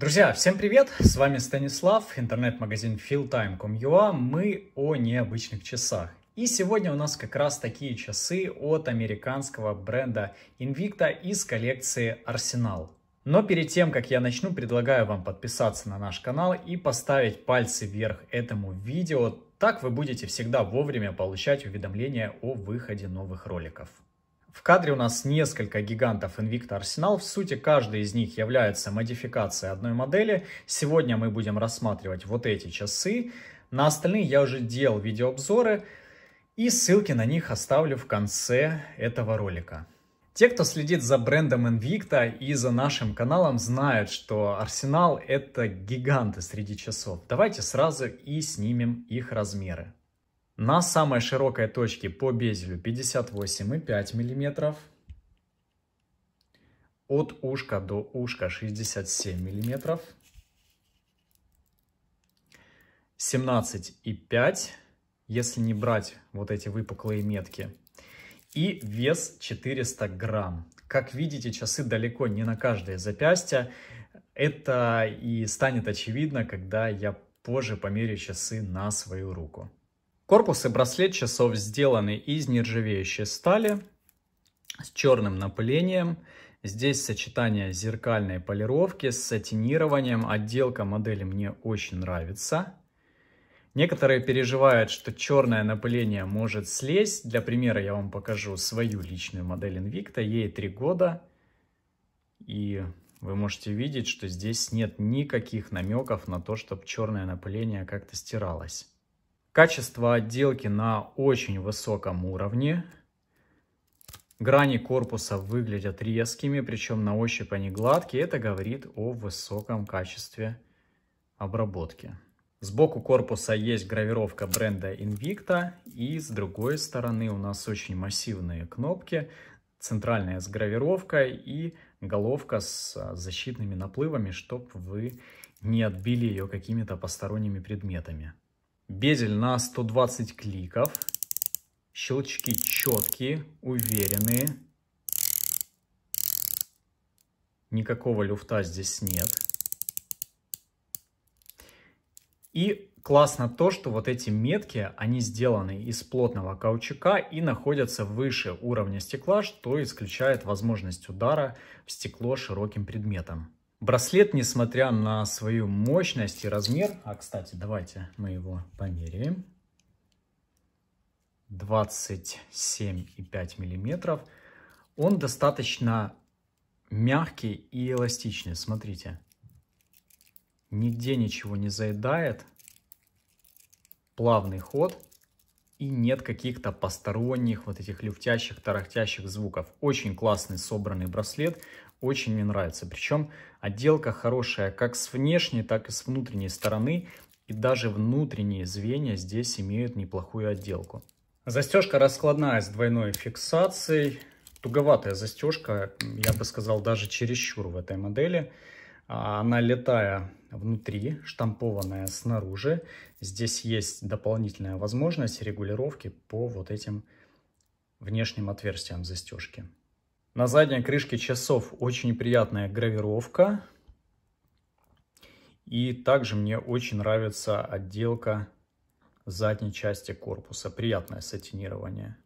Друзья, всем привет! С вами Станислав, интернет-магазин fieldtime.com.ua. Мы о необычных часах. И сегодня у нас как раз такие часы от американского бренда Invicta из коллекции Arsenal. Но перед тем, как я начну, предлагаю вам подписаться на наш канал и поставить пальцы вверх этому видео. Так вы будете всегда вовремя получать уведомления о выходе новых роликов. В кадре у нас несколько гигантов Invicta Arsenal. В сути, каждый из них является модификацией одной модели. Сегодня мы будем рассматривать вот эти часы. На остальные я уже делал видеообзоры. И ссылки на них оставлю в конце этого ролика. Те, кто следит за брендом Invicta и за нашим каналом, знают, что Arsenal это гиганты среди часов. Давайте сразу и снимем их размеры. На самой широкой точке по безелю 58,5 мм. От ушка до ушка 67 мм. 17,5 если не брать вот эти выпуклые метки. И вес 400 грамм. Как видите, часы далеко не на каждое запястье. Это и станет очевидно, когда я позже померяю часы на свою руку. Корпус и браслет часов сделаны из нержавеющей стали с черным напылением. Здесь сочетание зеркальной полировки с сатинированием. Отделка модели мне очень нравится. Некоторые переживают, что черное напыление может слезть. Для примера я вам покажу свою личную модель Invicta. Ей 3 года. И вы можете видеть, что здесь нет никаких намеков на то, чтобы черное напыление как-то стиралось. Качество отделки на очень высоком уровне. Грани корпуса выглядят резкими, причем на ощупь они гладкие. Это говорит о высоком качестве обработки. Сбоку корпуса есть гравировка бренда Invicta. И с другой стороны у нас очень массивные кнопки. Центральная с гравировкой и головка с а, защитными наплывами, чтобы вы не отбили ее какими-то посторонними предметами. Безель на 120 кликов. Щелчки четкие, уверенные. Никакого люфта здесь нет. И классно то, что вот эти метки, они сделаны из плотного каучука и находятся выше уровня стекла, что исключает возможность удара в стекло широким предметом. Браслет, несмотря на свою мощность и размер, а, кстати, давайте мы его померяем, 27,5 мм, он достаточно мягкий и эластичный, смотрите. Нигде ничего не заедает, плавный ход – и нет каких-то посторонних вот этих люфтящих, тарахтящих звуков. Очень классный собранный браслет, очень мне нравится. Причем отделка хорошая как с внешней, так и с внутренней стороны. И даже внутренние звенья здесь имеют неплохую отделку. Застежка раскладная с двойной фиксацией. Туговатая застежка, я бы сказал, даже чересчур в этой модели. А она летая внутри, штампованная снаружи. Здесь есть дополнительная возможность регулировки по вот этим внешним отверстиям застежки. На задней крышке часов очень приятная гравировка. И также мне очень нравится отделка задней части корпуса. Приятное сатинирование.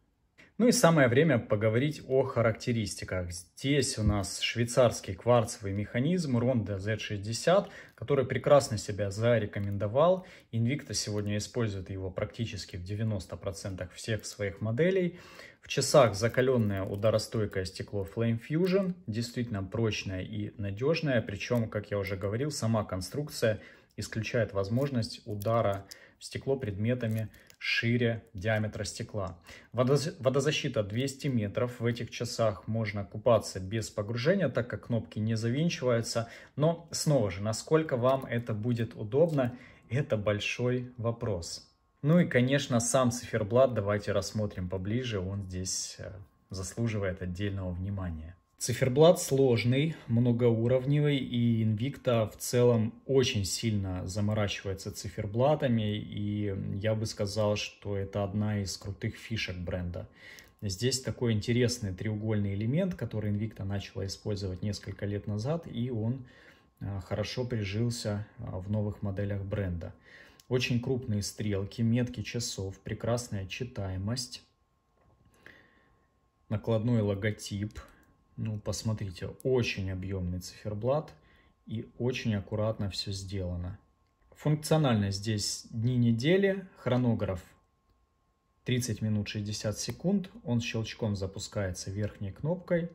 Ну и самое время поговорить о характеристиках. Здесь у нас швейцарский кварцевый механизм Ronda Z60, который прекрасно себя зарекомендовал. Invicta сегодня использует его практически в 90% всех своих моделей. В часах закаленное ударостойкое стекло Flame Fusion, действительно прочное и надежное. Причем, как я уже говорил, сама конструкция исключает возможность удара стекло предметами шире диаметра стекла. Водозащита 200 метров. В этих часах можно купаться без погружения, так как кнопки не завинчиваются. Но снова же, насколько вам это будет удобно, это большой вопрос. Ну и, конечно, сам циферблат давайте рассмотрим поближе. Он здесь э, заслуживает отдельного внимания. Циферблат сложный, многоуровневый, и Invicta в целом очень сильно заморачивается циферблатами, и я бы сказал, что это одна из крутых фишек бренда. Здесь такой интересный треугольный элемент, который Invicta начала использовать несколько лет назад, и он а, хорошо прижился а, в новых моделях бренда. Очень крупные стрелки, метки часов, прекрасная читаемость, накладной логотип – ну, посмотрите, очень объемный циферблат и очень аккуратно все сделано. Функционально здесь дни недели, хронограф 30 минут 60 секунд, он щелчком запускается верхней кнопкой,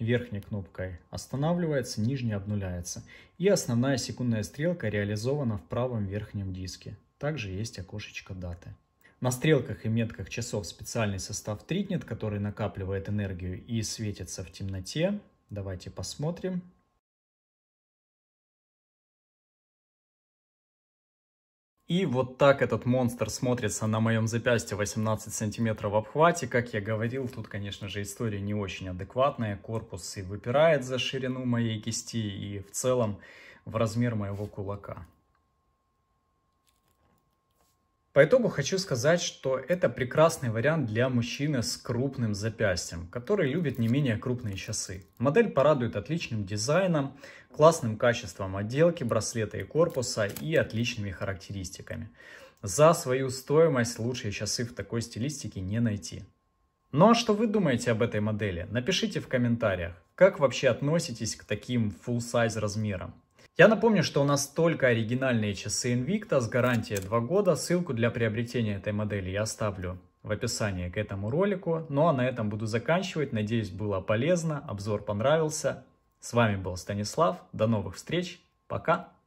верхней кнопкой останавливается, нижняя обнуляется. И основная секундная стрелка реализована в правом верхнем диске. Также есть окошечко даты. На стрелках и метках часов специальный состав тритнет, который накапливает энергию и светится в темноте. Давайте посмотрим. И вот так этот монстр смотрится на моем запястье 18 сантиметров в обхвате. Как я говорил, тут, конечно же, история не очень адекватная. Корпус и выпирает за ширину моей кисти и в целом в размер моего кулака. По итогу хочу сказать, что это прекрасный вариант для мужчины с крупным запястьем, который любит не менее крупные часы. Модель порадует отличным дизайном, классным качеством отделки браслета и корпуса и отличными характеристиками. За свою стоимость лучшие часы в такой стилистике не найти. Ну а что вы думаете об этой модели? Напишите в комментариях. Как вообще относитесь к таким full-size размерам? Я напомню, что у нас только оригинальные часы Invicta с гарантией 2 года. Ссылку для приобретения этой модели я оставлю в описании к этому ролику. Ну а на этом буду заканчивать. Надеюсь, было полезно, обзор понравился. С вами был Станислав. До новых встреч. Пока.